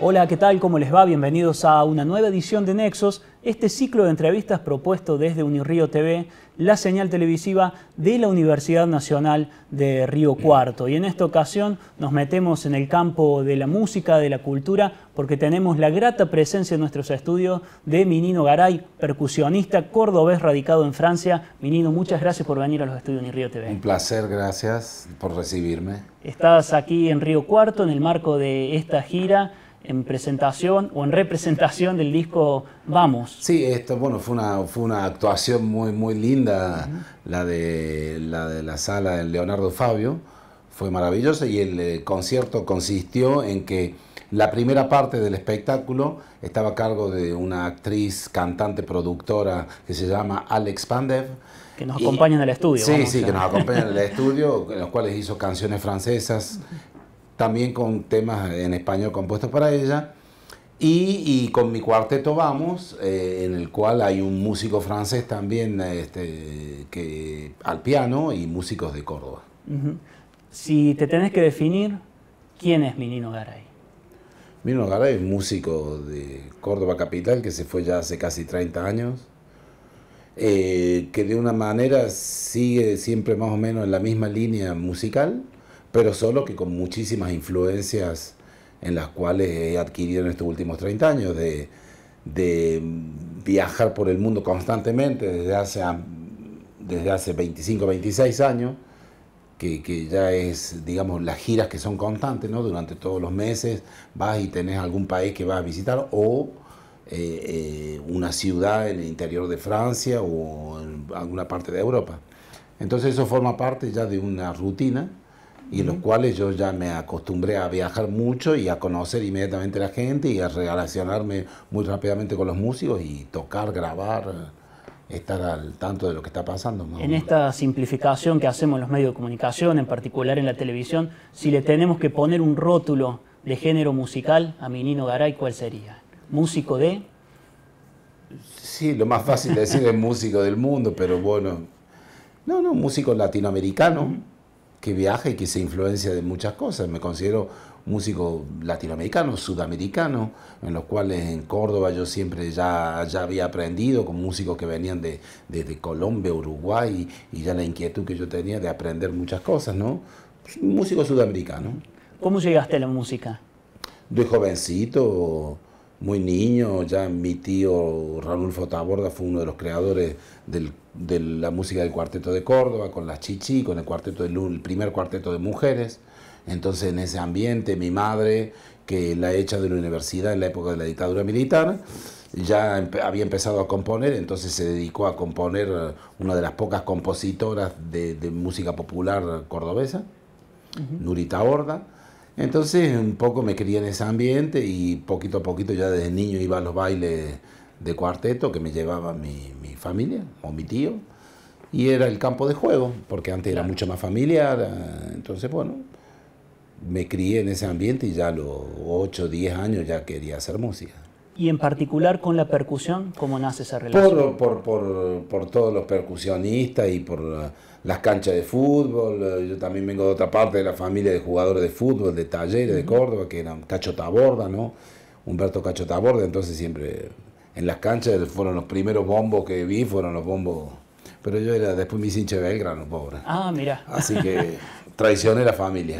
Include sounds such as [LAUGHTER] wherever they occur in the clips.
Hola, ¿qué tal? ¿Cómo les va? Bienvenidos a una nueva edición de Nexos, este ciclo de entrevistas propuesto desde Unirío TV, la señal televisiva de la Universidad Nacional de Río Cuarto. Y en esta ocasión nos metemos en el campo de la música, de la cultura, porque tenemos la grata presencia en nuestros estudios de Minino Garay, percusionista cordobés radicado en Francia. Minino, muchas gracias por venir a los estudios Unirío TV. Un placer, gracias por recibirme. Estás aquí en Río Cuarto en el marco de esta gira en presentación o en representación del disco Vamos. Sí, esto bueno, fue una, fue una actuación muy, muy linda, la, de, la de la sala de Leonardo Fabio, fue maravillosa y el eh, concierto consistió en que la primera parte del espectáculo estaba a cargo de una actriz, cantante, productora que se llama Alex Pandev. Que nos acompaña en el estudio. Sí, sí, que nos acompaña en el estudio, en los cuales hizo canciones francesas, también con temas en español compuestos para ella. Y, con mi cuarteto vamos, eh, en el cual hay un músico francés también este, que, al piano y músicos de Córdoba. Si te tenés que definir, ¿quién es Minino Garay? Minino Garay es músico de Córdoba Capital que se fue ya hace casi 30 años. Eh, que de una manera sigue siempre más o menos en la misma línea musical, pero solo que con muchísimas influencias en las cuales he adquirido en estos últimos 30 años, de, viajar por el mundo constantemente desde hace, desde hace 25, 26 años, que, ya es, digamos, las giras que son constantes, ¿no? Durante todos los meses vas y tenés algún país que vas a visitar o eh, eh, una ciudad en el interior de Francia o en alguna parte de Europa. Entonces eso forma parte ya de una rutina y los cuales yo ya me acostumbré a viajar mucho y a conocer inmediatamente la gente y a relacionarme muy rápidamente con los músicos y tocar, grabar, estar al tanto de lo que está pasando. En esta simplificación que hacemos en los medios de comunicación, en particular en la televisión, si le tenemos que poner un rótulo de género musical a Nino Garay, ¿cuál sería? ¿Músico de...? Sí, lo más fácil de decir es [LAUGHS] músico del mundo, pero bueno... No, no, músico latinoamericano que viaja y que se influencia de muchas cosas. Me considero músico latinoamericano, sudamericano, en los cuales en Córdoba yo siempre ya, ya había aprendido con músicos que venían de, Colombia, Uruguay, y ya la inquietud que yo tenía de aprender muchas cosas, ¿no? Músico sudamericano. ¿Cómo llegaste a la música? De jovencito muy niño, ya mi tío Ranulfo Taborda fue uno de los creadores de la música del Cuarteto de Córdoba, con las Chichi, con el, cuarteto el primer cuarteto de mujeres. Entonces en ese ambiente mi madre, que la hecha de la universidad en la época de la dictadura militar, ya había empezado a componer, entonces se dedicó a componer uh, una de las pocas compositoras de, música popular cordobesa, Nurita Horda entonces un poco me crié en ese ambiente y poquito a poquito ya desde niño iba a los bailes de cuarteto que me llevaba mi, familia o mi tío. Y era el campo de juego, porque antes era mucho más familiar. Eh, entonces, bueno, me crié en ese ambiente y ya a los 8 o 10 años ya quería hacer música y en particular con la percusión, ¿cómo nace esa relación? Por, por, por, todos los percusionistas y por las canchas de fútbol. Yo también vengo de otra parte de la familia de jugadores de fútbol, de talleres de Córdoba, que eran Cacho Taborda, ¿no? Humberto Cacho Taborda, entonces siempre en las canchas fueron los primeros bombos que vi, fueron los bombos. Pero yo era, después mi hice Belgrano, pobre. Ah, mira. Así que traicioné la familia.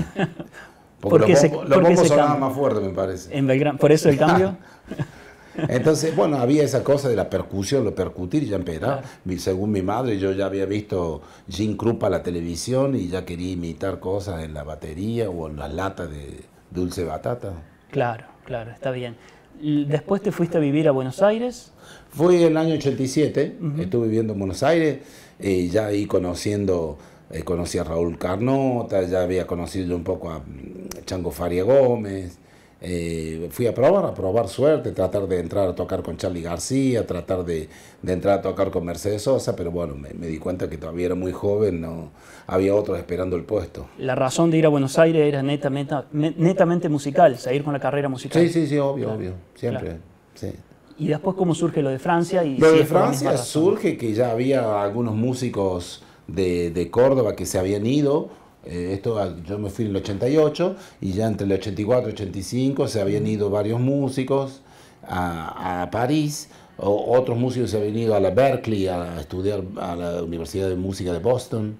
Porque, los bombos, más fuerte, me parece. En Belgrano, por eso el cambio. [LAUGHS] Entonces, bueno, había esa cosa de la percusión, lo percutir, ya empezaba. Según mi madre, yo ya había visto Jim Krupa a la televisión y ya quería imitar cosas en la batería o en la lata de dulce batata. Claro, claro, está bien. Después te fuiste a vivir a Buenos Aires. Fui en el año 87, estuve viviendo en Buenos Aires, y eh, ya ahí conociendo, eh, conocí a Raúl Carnota, ya había conocido un poco a mm, Chango Faria Gómez, eh, fui a probar, a probar suerte, tratar de entrar a tocar con Charlie García, tratar de, de entrar a tocar con Mercedes Sosa, pero bueno, me, di cuenta que todavía era muy joven, no había otros esperando el puesto. La razón de ir a Buenos Aires era netamente, netamente musical, seguir con la carrera musical. Sí, sí, sí, obvio, obvio, siempre. Sí. ¿Y después cómo surge lo de Francia? Y lo de Francia surge que ya había algunos músicos de, de Córdoba que se habían ido eh, esto, yo me fui en el 88 y ya entre el 84 y 85 se habían ido varios músicos a, París. otros músicos se habían ido a la Berkeley a estudiar a la Universidad de Música de Boston.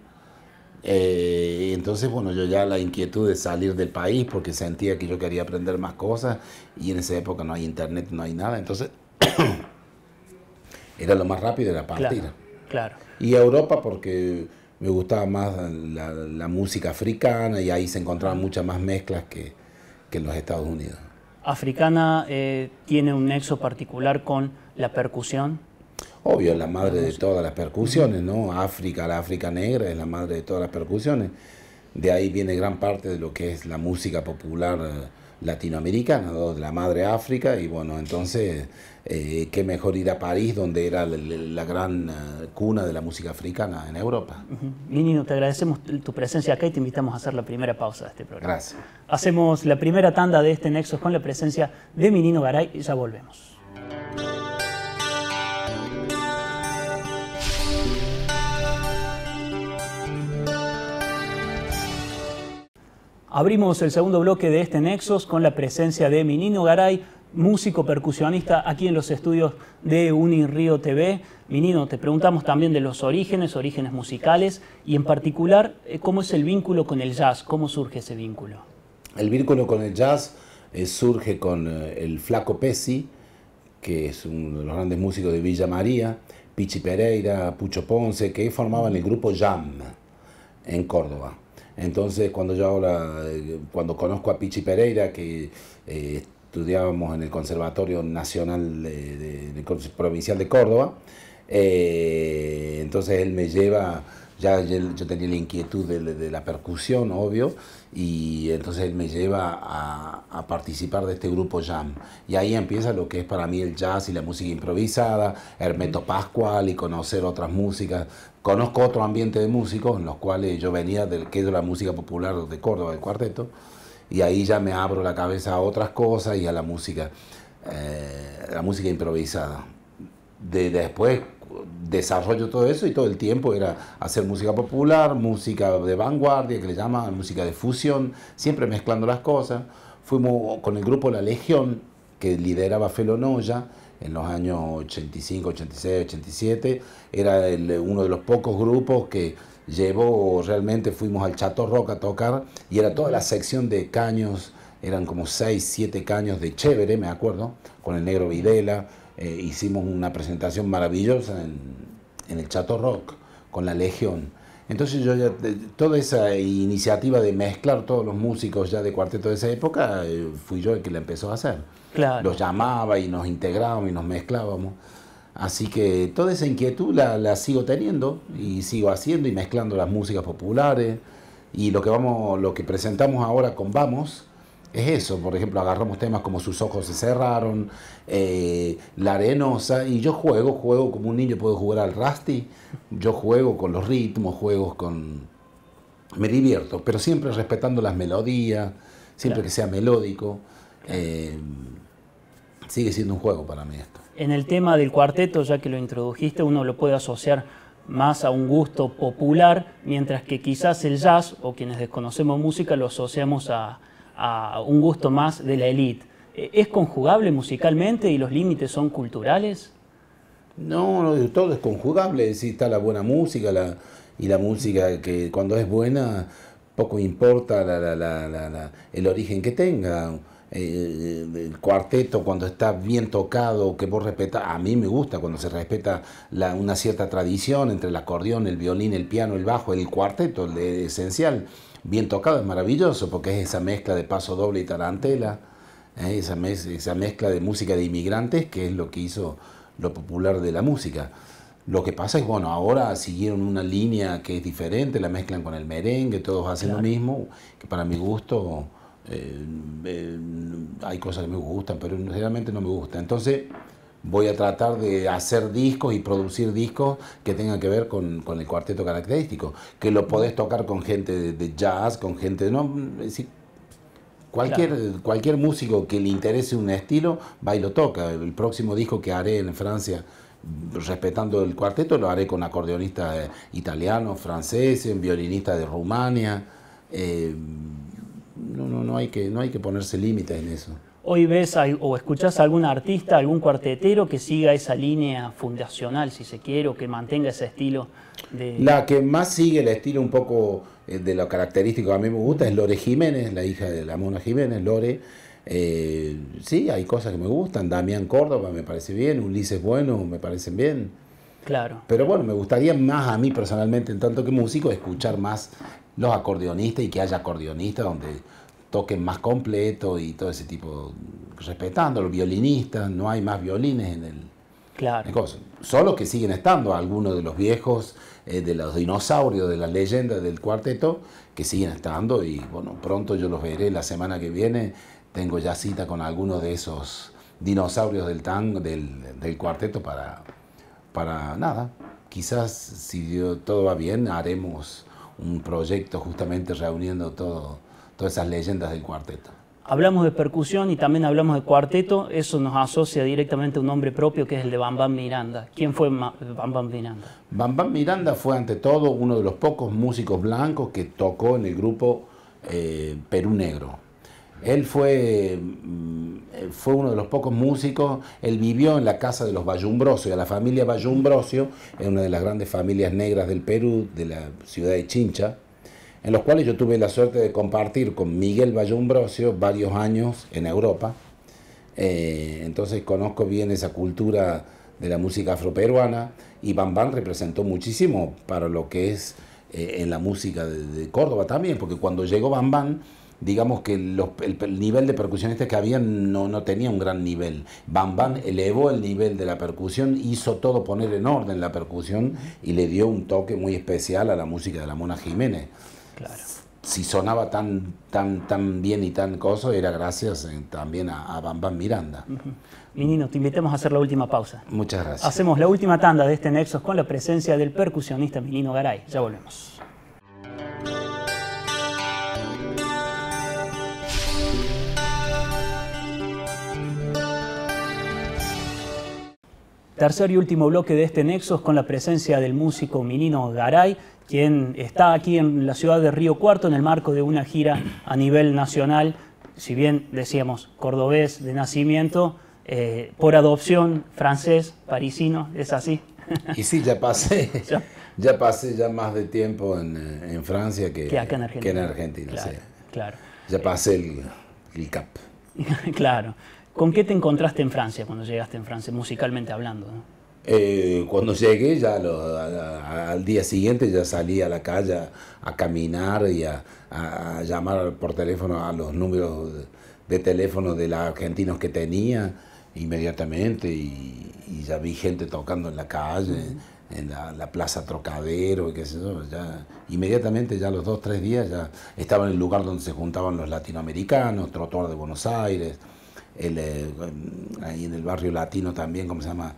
Eh, entonces, bueno, yo ya la inquietud de salir del país porque sentía que yo quería aprender más cosas y en esa época no hay internet, no hay nada. Entonces, [COUGHS] era lo más rápido, era partir. partida claro. Y Europa porque me gustaba más la, música africana y ahí se encontraban muchas más mezclas que, que en los Estados Unidos. ¿Africana eh, tiene un nexo particular con la percusión? Obvio, la madre de todas las percusiones, ¿no? África, la África negra es la madre de todas las percusiones. De ahí viene gran parte de lo que es la música popular eh, latinoamericana, de la madre África, y bueno, entonces, eh, qué mejor ir a París, donde era la, gran eh, cuna de la música africana en Europa. Minino, te agradecemos tu presencia acá y te invitamos a hacer la primera pausa de este programa. Gracias. Hacemos la primera tanda de este Nexo con la presencia de Minino Garay y ya volvemos. Abrimos el segundo bloque de este Nexos con la presencia de Minino Garay, músico percusionista aquí en los estudios de Unirío TV. Minino, te preguntamos también de los orígenes, orígenes musicales y en particular eh, cómo es el vínculo con el jazz, cómo surge ese vínculo. El vínculo con el jazz eh, surge con eh, el flaco Pesi, que es uno de los grandes músicos de Villa María, Pichi Pereira, Pucho Ponce, que formaban el grupo Jam en Córdoba. Entonces, cuando yo ahora, cuando conozco a Pichi Pereira, que eh, estudiábamos en el Conservatorio Nacional de, Provincial de Córdoba, eh, entonces él me lleva ya yo, tenía la inquietud de, de, la percusión, obvio, y entonces él me lleva a, a, participar de este grupo jam. Y ahí empieza lo que es para mí el jazz y la música improvisada, Hermeto Pascual y conocer otras músicas. Conozco otro ambiente de músicos en los cuales yo venía del que es de la música popular de Córdoba, el cuarteto, y ahí ya me abro la cabeza a otras cosas y a la música, eh, la música improvisada. De después desarrollo todo eso y todo el tiempo era hacer música popular, música de vanguardia, que le llaman música de fusión, siempre mezclando las cosas. Fuimos con el grupo La Legión, que lideraba Felo Noya en los años 85, 86, 87. Era uno de los pocos grupos que llevó, realmente fuimos al Chato Rock a tocar y era toda la sección de caños, eran como 6, 7 caños de chévere, me acuerdo, con el negro Videla eh, hicimos una presentación maravillosa en, el Chato Rock con la Legión. Entonces yo ya, toda esa iniciativa de mezclar todos los músicos ya de cuarteto de esa época, eh, fui yo el que la empezó a hacer. Claro. Los llamaba y nos integrábamos y nos mezclábamos. Así que toda esa inquietud la, la, sigo teniendo y sigo haciendo y mezclando las músicas populares. Y lo que, vamos, lo que presentamos ahora con Vamos, es eso. Por ejemplo, agarramos temas como Sus ojos se cerraron, eh, La arenosa, y yo juego, juego como un niño, puedo jugar al Rusty, yo juego con los ritmos, juego con... Me divierto, pero siempre respetando las melodías, siempre que sea melódico. Eh, sigue siendo un juego para mí esto. En el tema del cuarteto, ya que lo introdujiste, uno lo puede asociar más a un gusto popular, mientras que quizás el jazz o quienes desconocemos música lo asociamos a, a un gusto más de la élite. ¿Es conjugable musicalmente y los límites son culturales? No, no, todo es conjugable. si está la buena música y la música que cuando es buena poco importa el origen que tenga. El, cuarteto cuando está bien tocado, que vos respetas, a mí me gusta cuando se respeta una cierta tradición entre el acordeón, el violín, el piano, el bajo, el cuarteto, esencial bien tocado, es maravilloso, porque es esa mezcla de paso doble y tarantela, ¿eh? esa, esa mezcla de música de inmigrantes que es lo que hizo lo popular de la música. Lo que pasa es, bueno, ahora siguieron una línea que es diferente, la mezclan con el merengue, todos hacen lo mismo, que para mi gusto eh, eh, hay cosas que me gustan, pero realmente no me gusta. Entonces, voy a tratar de hacer discos y producir discos que tengan que ver con, con el cuarteto característico, que lo podés tocar con gente de, jazz, con gente de... No, cualquier, cualquier músico que le interese un estilo, va y lo toca. El próximo disco que haré en Francia respetando el cuarteto, lo haré con acordeonistas eh, italianos, franceses, violinistas de Rumania. Eh, no, no, no, hay que, no hay que ponerse límites en eso. Hoy ves o escuchas a algún artista, algún cuartetero que siga esa línea fundacional, si se quiere, o que mantenga ese estilo de... La que más sigue el estilo un poco eh, de lo característico que a mí me gusta es Lore Jiménez, la hija de la Mona Jiménez, Lore. Eh, sí, hay cosas que me gustan. Damián Córdoba me parece bien, Ulises Bueno me parecen bien. Claro. Pero bueno, me gustaría más a mí personalmente, en tanto que músico, escuchar más los acordeonistas y que haya acordeonistas donde toquen más completo y todo ese tipo, respetando los violinistas, no hay más violines en el... Claro. Solo que siguen estando algunos de los viejos, eh, de los dinosaurios, de las leyendas del cuarteto, que siguen estando y bueno, pronto yo los veré la semana que viene, tengo ya cita con algunos de esos dinosaurios del tango, del, cuarteto para, para nada. Quizás si todo va bien haremos un proyecto justamente reuniendo todo todas esas leyendas del cuarteto. Hablamos de percusión y también hablamos de cuarteto, eso nos asocia directamente a un nombre propio que es el de Bam Miranda. ¿Quién fue Bam Miranda? Bam Miranda fue ante todo uno de los pocos músicos blancos que tocó en el grupo eh, Perú Negro. Él fue, mm, fue uno de los pocos músicos, él vivió en la casa de los Bayumbrosio, la familia Bayumbrosio es una de las grandes familias negras del Perú, de la ciudad de Chincha, en los cuales yo tuve la suerte de compartir con Miguel Brosio varios años en Europa. Eh, entonces conozco bien esa cultura de la música afroperuana y Bam representó muchísimo para lo que es eh, en la música de, Córdoba también, porque cuando llegó Bam, digamos que el, nivel de percusionistas este que había no, no tenía un gran nivel. Bam elevó el nivel de la percusión, hizo todo poner en orden la percusión y le dio un toque muy especial a la música de la Mona Jiménez. Si sonaba tan, tan, tan bien y tan coso, era gracias eh, también a, a Miranda. Minino, te invitamos a hacer la última pausa. Muchas gracias. Hacemos la última tanda de este Nexos con la presencia del percusionista Menino Garay. Ya volvemos. Tercer y último bloque de este Nexos con la presencia del músico Minino Garay quien está aquí en la ciudad de Río Cuarto en el marco de una gira a nivel nacional, si bien decíamos cordobés de nacimiento, eh, por adopción francés, parisino, es así. Y sí, ya pasé, [LAUGHS] ya, pasé ya más de tiempo en, eh, Francia que, en Argentina. claro, Ya pasé el, cap. [LAUGHS] claro. ¿Con qué te encontraste en Francia cuando llegaste en Francia, musicalmente hablando? Eh, cuando llegué ya al día siguiente ya salí a la calle a, caminar y a, llamar por teléfono a los números de teléfono de los argentinos que tenía inmediatamente y, ya vi gente tocando en la calle, en la, plaza Trocadero y qué sé yo. Ya, inmediatamente ya los dos, tres días ya estaba en el lugar donde se juntaban los latinoamericanos, Trotor de Buenos Aires, el, eh, ahí en el barrio latino también, ¿cómo se llama?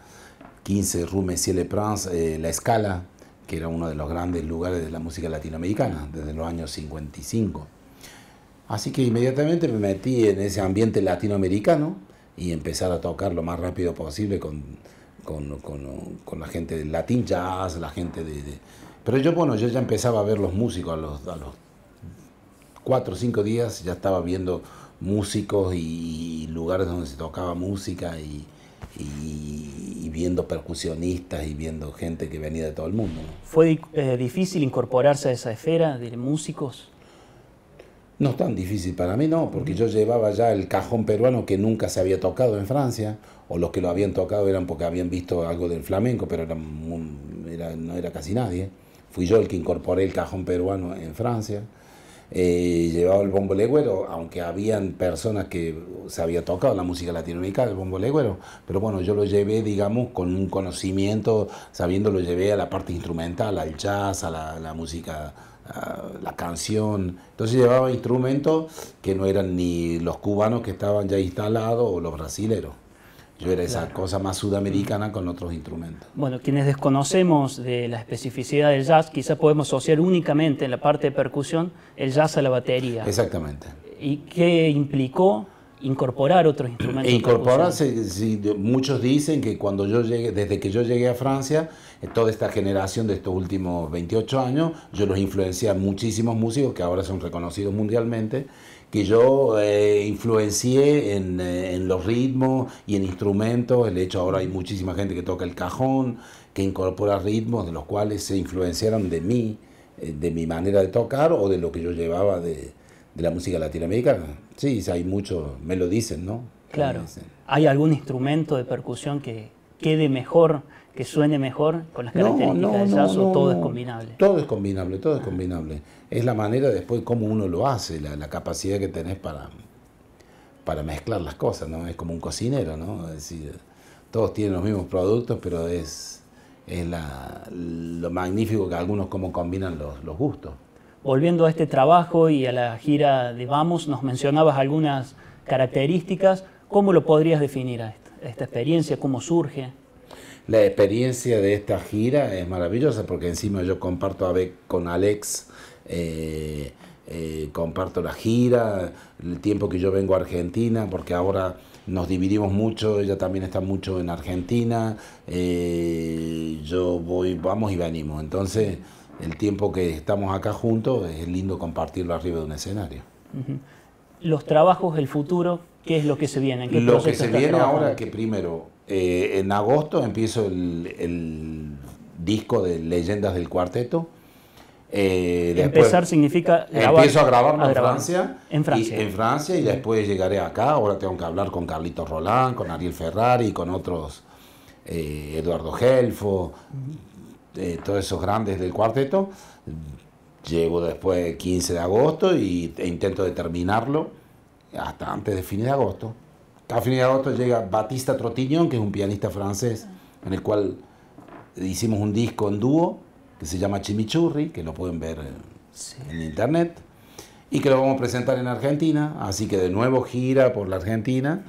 15, Rume Ciel Prince, eh, La Escala, que era uno de los grandes lugares de la música latinoamericana desde los años 55. Así que inmediatamente me metí en ese ambiente latinoamericano y empezar a tocar lo más rápido posible con, con, con, la gente del Latin Jazz, la gente de, Pero yo, bueno, yo ya empezaba a ver los músicos a los, a los cuatro o cinco días, ya estaba viendo músicos y, lugares donde se tocaba música y viendo percusionistas y viendo gente que venía de todo el mundo. ¿Fue eh, difícil incorporarse a esa esfera de músicos? No es tan difícil para mí, no, porque yo llevaba ya el cajón peruano que nunca se había tocado en Francia, o los que lo habían tocado eran porque habían visto algo del flamenco, pero no era casi nadie. Fui yo el que incorporé el cajón peruano en Francia eh, llevaba el bombo leguero aunque habían personas que se había tocado la música latinoamericana, el bombo legüero, pero bueno, yo lo llevé, digamos, con un conocimiento, sabiendo, lo llevé a la parte instrumental, al jazz, a la, la música la canción. Entonces llevaba instrumentos que no eran ni los cubanos que estaban ya instalados o los brasileros yo era esa cosa más sudamericana con otros instrumentos. Bueno, quienes desconocemos de la especificidad del jazz, quizás podemos asociar únicamente en la parte de percusión el jazz a la batería. Exactamente. ¿Y qué implicó incorporar otros e instrumentos. incorporarse, muchos dicen que cuando yo llegué, desde que yo llegué a Francia, eh, toda esta generación de estos últimos 28 años, yo los influencié a muchísimos músicos que ahora son reconocidos mundialmente, que yo eh, influencié eh, en, los ritmos y en instrumentos, ...el hecho ahora hay muchísima gente que toca el cajón, que incorpora ritmos de los cuales se influenciaron de mí, de mi manera de tocar o de lo que yo llevaba de de la música latinoamericana. Sí, hay mucho, me lo dicen, ¿no? Claro. ¿Hay algún instrumento de percusión que quede mejor, que suene mejor con las características o todo es combinable? Todo es combinable, todo es combinable. Es la manera después cómo uno lo hace, la, capacidad que tenés para, para mezclar las cosas, ¿no? Es como un cocinero, ¿no? Es decir, todos tienen los mismos productos, pero es, lo magnífico que algunos cómo combinan los, los gustos. Volviendo a este trabajo y a la gira de Vamos, nos mencionabas algunas características. ¿Cómo lo podrías definir esta, experiencia? ¿Cómo surge? La experiencia de esta gira es maravillosa porque encima yo comparto a con Alex. Eh, eh, comparto la gira, el tiempo que yo vengo a Argentina, porque ahora nos dividimos mucho, ella también está mucho en Argentina, eh, yo voy, vamos y venimos. Entonces, el tiempo que estamos acá juntos es lindo compartirlo arriba de un escenario. Los trabajos, el futuro, ¿qué es lo que se viene? lo que se viene ahora que primero, eh, en agosto empiezo el, disco de Leyendas del Cuarteto. Eh, Empezar significa Empiezo a grabarlo en, Francia, en Francia. Y, en Francia y después llegaré acá. Ahora tengo que hablar con Carlitos Roland, con Ariel Ferrari, con otros, eh, Eduardo Gelfo, eh, todos esos grandes del cuarteto. Llego después 15 de agosto y, e intento terminarlo hasta antes de fin de agosto. A fin de agosto llega Batista Trotignon, que es un pianista francés, ah. en el cual hicimos un disco en dúo que se llama Chimichurri, que lo pueden ver en internet, y que lo vamos a presentar en Argentina. Así que de nuevo gira por la Argentina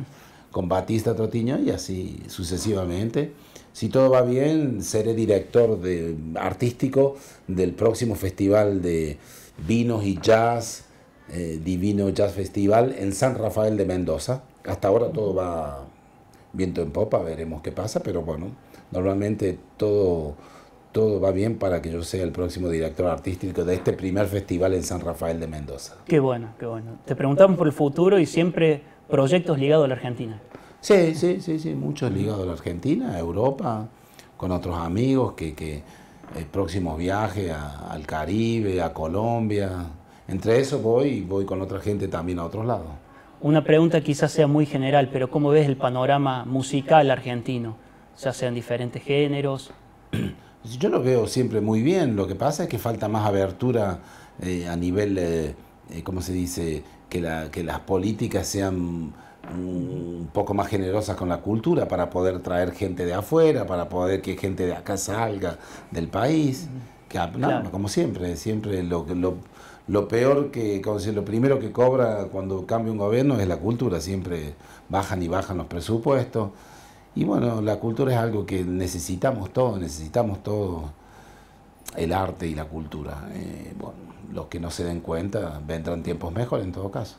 con Batista Trotiñón y así sucesivamente si todo va bien, seré director de, artístico del próximo festival de vinos y jazz, eh, Divino Jazz Festival, en San Rafael de Mendoza. Hasta ahora todo va viento en popa, veremos qué pasa, pero bueno, normalmente todo, todo va bien para que yo sea el próximo director artístico de este primer festival en San Rafael de Mendoza. Qué bueno, qué bueno. Te preguntamos por el futuro y siempre proyectos ligados a la Argentina. Sí, sí, sí, sí, muchos ligados a la Argentina, a Europa, con otros amigos que, que el eh, próximo viaje al Caribe, a Colombia. Entre eso voy y voy con otra gente también a otros lados. Una pregunta quizás sea muy general, pero ¿cómo ves el panorama musical argentino? Ya sean diferentes géneros. [CLEARS THROAT] Yo lo veo siempre muy bien, lo que pasa es que falta más abertura eh, a nivel, eh, ¿cómo se dice? Que, la, que las políticas sean un poco más generosas con la cultura para poder traer gente de afuera, para poder que gente de acá salga del país. Que, como siempre, siempre lo, lo, lo peor que, lo primero que cobra cuando cambia un gobierno es la cultura, siempre bajan y bajan los presupuestos. Y bueno, la cultura es algo que necesitamos todos, necesitamos todo el arte y la cultura. Eh, los que no se den cuenta vendrán tiempos mejores en todo caso.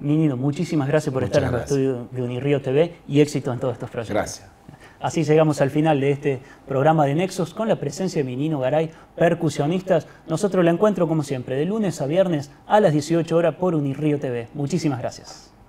Minino, muchísimas gracias por estar en el estudio de Unirío TV y éxito en todos estos proyectos. Gracias. Así llegamos al final de este programa de Nexos con la presencia de Minino Garay, percusionistas. Nosotros la encuentro como siempre de lunes a viernes a las 18 horas por Unirío TV. Muchísimas gracias.